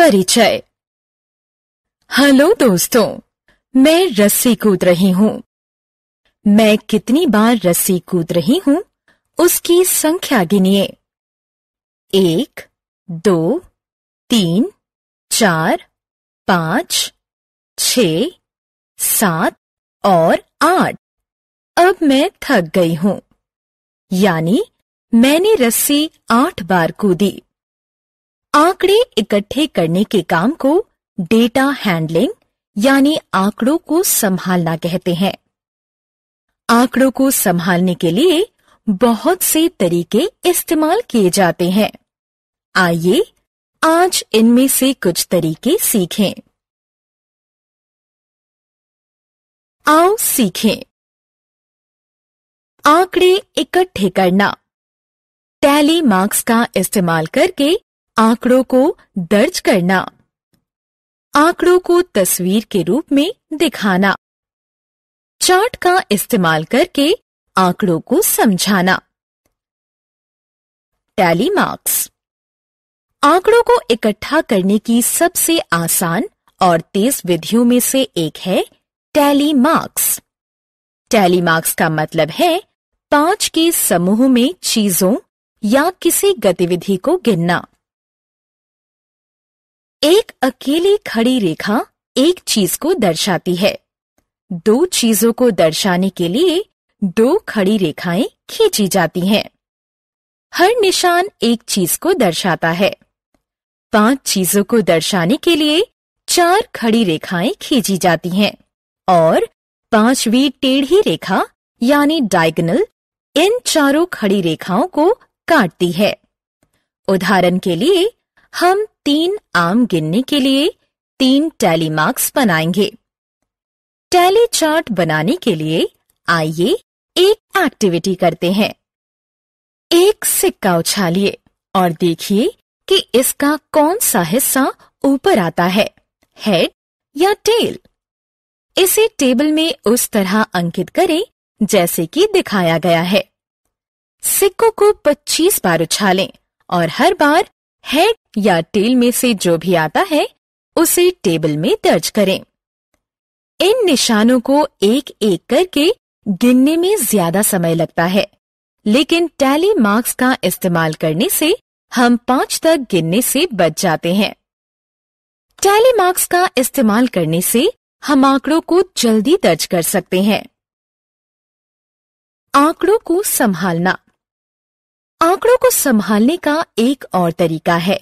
परिचय हेलो दोस्तों मैं रस्सी कूद रही हूँ मैं कितनी बार रस्सी कूद रही हूँ उसकी संख्या गिनिए एक दो तीन चार पाँच छ सात और आठ अब मैं थक गई हूँ यानी मैंने रस्सी आठ बार कूदी आंकड़े इकट्ठे करने के काम को डेटा हैंडलिंग यानी आंकड़ों को संभालना कहते हैं आंकड़ों को संभालने के लिए बहुत से तरीके इस्तेमाल किए जाते हैं आइए आज इनमें से कुछ तरीके सीखें आओ सीखें आंकड़े इकट्ठे करना टैली मार्क्स का इस्तेमाल करके आंकड़ों को दर्ज करना आंकड़ों को तस्वीर के रूप में दिखाना चार्ट का इस्तेमाल करके आंकड़ों को समझाना टैली मार्क्स आंकड़ों को इकट्ठा करने की सबसे आसान और तेज विधियों में से एक है टैली मार्क्स टैली मार्क्स का मतलब है पांच के समूह में चीजों या किसी गतिविधि को गिनना एक अकेली खड़ी रेखा एक चीज को दर्शाती है दो चीजों को दर्शाने के लिए दो खड़ी रेखाएं खींची जाती हैं। हर निशान एक चीज को दर्शाता है पांच चीजों को दर्शाने के लिए चार खड़ी रेखाएं खींची जाती हैं और पांचवी टेढ़ी रेखा यानी डायगनल इन चारों खड़ी रेखाओं को काटती है उदाहरण के लिए हम तीन आम गिनने के लिए तीन टैली मार्क्स बनाएंगे टैली चार्ट बनाने के लिए आइए एक एक्टिविटी करते हैं एक सिक्का उछालिए और देखिए कि इसका कौन सा हिस्सा ऊपर आता है हेड या टेल इसे टेबल में उस तरह अंकित करें जैसे कि दिखाया गया है सिक्कों को 25 बार उछालें और हर बार हेड या टेल में से जो भी आता है उसे टेबल में दर्ज करें इन निशानों को एक एक करके गिनने में ज्यादा समय लगता है लेकिन टैली मार्क्स का इस्तेमाल करने से हम पांच तक गिनने से बच जाते हैं टैली मार्क्स का इस्तेमाल करने से हम आंकड़ों को जल्दी दर्ज कर सकते हैं आंकड़ों को संभालना आंकड़ों को संभालने का एक और तरीका है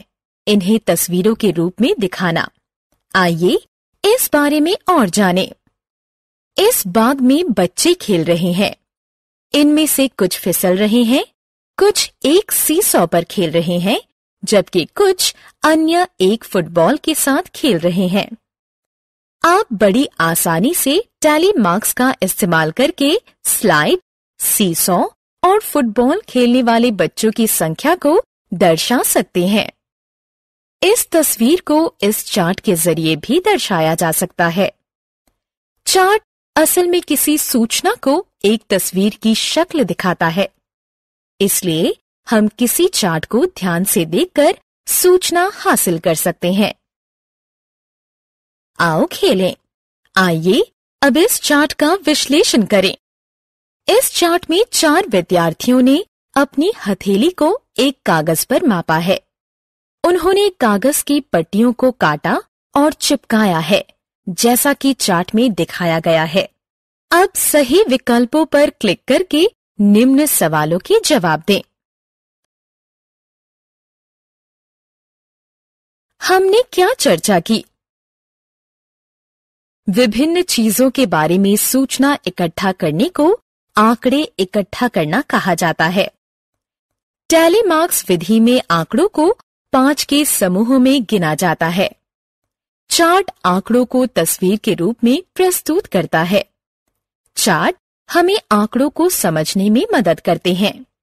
इन्हें तस्वीरों के रूप में दिखाना आइए इस बारे में और जानें। इस बाग में बच्चे खेल रहे हैं इनमें से कुछ फिसल रहे हैं कुछ एक सीसॉ पर खेल रहे हैं जबकि कुछ अन्य एक फुटबॉल के साथ खेल रहे हैं आप बड़ी आसानी से टैली मार्क्स का इस्तेमाल करके स्लाइड सीसॉ और फुटबॉल खेलने वाले बच्चों की संख्या को दर्शा सकते हैं इस तस्वीर को इस चार्ट के जरिए भी दर्शाया जा सकता है चार्ट असल में किसी सूचना को एक तस्वीर की शक्ल दिखाता है इसलिए हम किसी चार्ट को ध्यान से देखकर सूचना हासिल कर सकते हैं आओ खेलें आइए अब इस चार्ट का विश्लेषण करें इस चार्ट में चार विद्यार्थियों ने अपनी हथेली को एक कागज पर मापा है उन्होंने कागज की पट्टियों को काटा और चिपकाया है जैसा कि चार्ट में दिखाया गया है अब सही विकल्पों पर क्लिक करके निम्न सवालों के जवाब दें हमने क्या चर्चा की विभिन्न चीजों के बारे में सूचना इकट्ठा करने को आंकड़े इकट्ठा करना कहा जाता है टैली मार्क्स विधि में आंकड़ों को पांच के समूह में गिना जाता है चार्ट आंकड़ों को तस्वीर के रूप में प्रस्तुत करता है चार्ट हमें आंकड़ों को समझने में मदद करते हैं